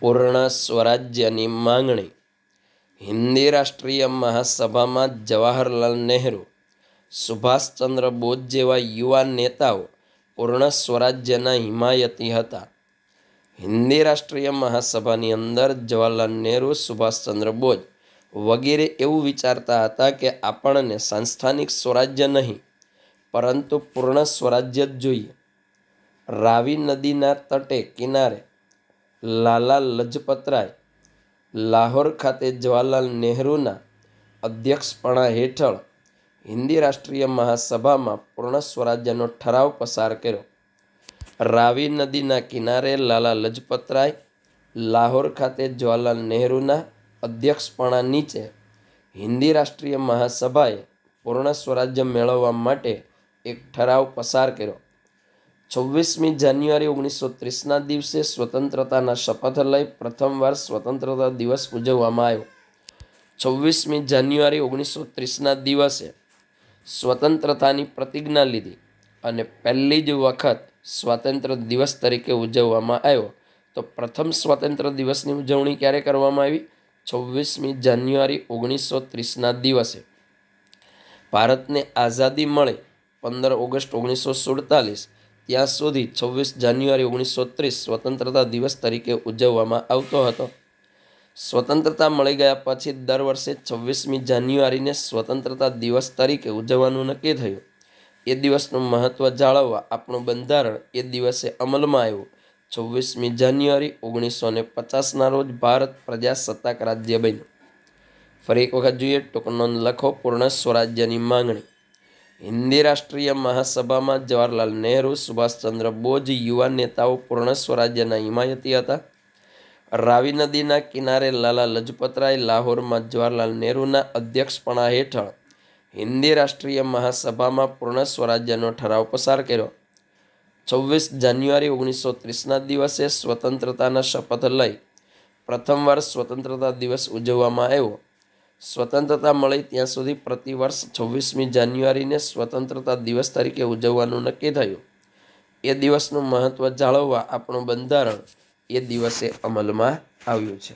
પૂર્ણ સ્વરાજ્યની માંગણી હિન્દી રાષ્ટ્રીય મહાસભામાં જવાહરલાલ નહેરુ સુભાષચંદ્ર બોઝ જેવા યુવા નેતાઓ પૂર્ણ સ્વરાજ્યના હિમાયતી હતા હિન્દી રાષ્ટ્રીય મહાસભાની અંદર જવાહરલાલ નહેરુ સુભાષચંદ્ર બોઝ વગેરે એવું વિચારતા હતા કે આપણને સાંસ્થાનિક સ્વરાજ્ય નહીં પરંતુ પૂર્ણ સ્વરાજ્ય જ જોઈએ રાવી નદીના તટે કિનારે લાલા લજપતરાય લાહોર ખાતે જવાહરલાલ નહેરુના અધ્યક્ષપણા હેઠળ હિન્દી રાષ્ટ્રીય મહાસભામાં પૂર્ણ સ્વરાજ્યનો ઠરાવ પસાર કર્યો રાવી નદીના કિનારે લાલા લજપતરાય લાહોર ખાતે જવાહરલાલ નેહરુના અધ્યક્ષપણા નીચે હિન્દી રાષ્ટ્રીય મહાસભાએ પૂર્ણ સ્વરાજ્ય મેળવવા માટે એક ઠરાવ પસાર કર્યો છવ્વીસમી જાન્યુઆરી ઓગણીસો ત્રીસના દિવસે સ્વતંત્રતાના શપથ લઈ પ્રથમવાર સ્વતંત્રતા દિવસ ઉજવવામાં આવ્યો છવ્વીસમી જાન્યુઆરી ઓગણીસો ત્રીસના દિવસે સ્વતંત્રતાની પ્રતિજ્ઞા લીધી અને પહેલી જ વખત સ્વાતંત્ર દિવસ તરીકે ઉજવવામાં આવ્યો તો પ્રથમ સ્વતંત્ર દિવસની ઉજવણી ક્યારે કરવામાં આવી છવ્વીસમી જાન્યુઆરી ઓગણીસો ત્રીસના દિવસે ભારતને આઝાદી મળી પંદર ઓગસ્ટ ઓગણીસો સુડતાલીસ ત્યાં સુધી છવ્વીસ જાન્યુઆરી ઓગણીસો ત્રીસ સ્વતંત્રતા દિવસ તરીકે ઉજવવામાં આવતો હતો સ્વતંત્રતા મળી ગયા પછી દર વર્ષે છવ્વીસમી જાન્યુઆરીને સ્વતંત્રતા દિવસ તરીકે ઉજવવાનું નક્કી થયું એ દિવસનું મહત્ત્વ જાળવવા આપણું બંધારણ એ દિવસે અમલમાં આવ્યું છવ્વીસમી જાન્યુઆરી ઓગણીસો ને પચાસના રોજ ભારત પ્રજાસત્તાક રાજ્ય બન્યું ફરી એક વખત જોઈએ ટૂંકનો લખો પૂર્ણ સ્વરાજ્યની માંગણી હિન્દી રાષ્ટ્રીય મહાસભામાં જવાહરલાલ નહેરુ સુભાષચંદ્ર બોઝ યુવા નેતાઓ પૂર્ણ સ્વરાજ્યના હિમાયતી હતા રાવી નદીના કિનારે લાલા લજપતરાય લાહોરમાં જવાહરલાલ નહેરુના અધ્યક્ષપણા હેઠળ હિન્દી રાષ્ટ્રીય મહાસભામાં પૂર્ણ સ્વરાજ્યનો ઠરાવ પસાર કર્યો છવ્વીસ જાન્યુઆરી ઓગણીસો ત્રીસના દિવસે સ્વતંત્રતાના શપથ લઈ પ્રથમવાર સ્વતંત્રતા દિવસ ઉજવવામાં આવ્યો સ્વતંત્રતા મળી ત્યાં સુધી પ્રતિવર્ષ છવ્વીસમી જાન્યુઆરીને સ્વતંત્રતા દિવસ તરીકે ઉજવવાનું નક્કી થયું એ દિવસનું મહત્ત્વ જાળવવા આપણું બંધારણ એ દિવસે અમલમાં આવ્યું છે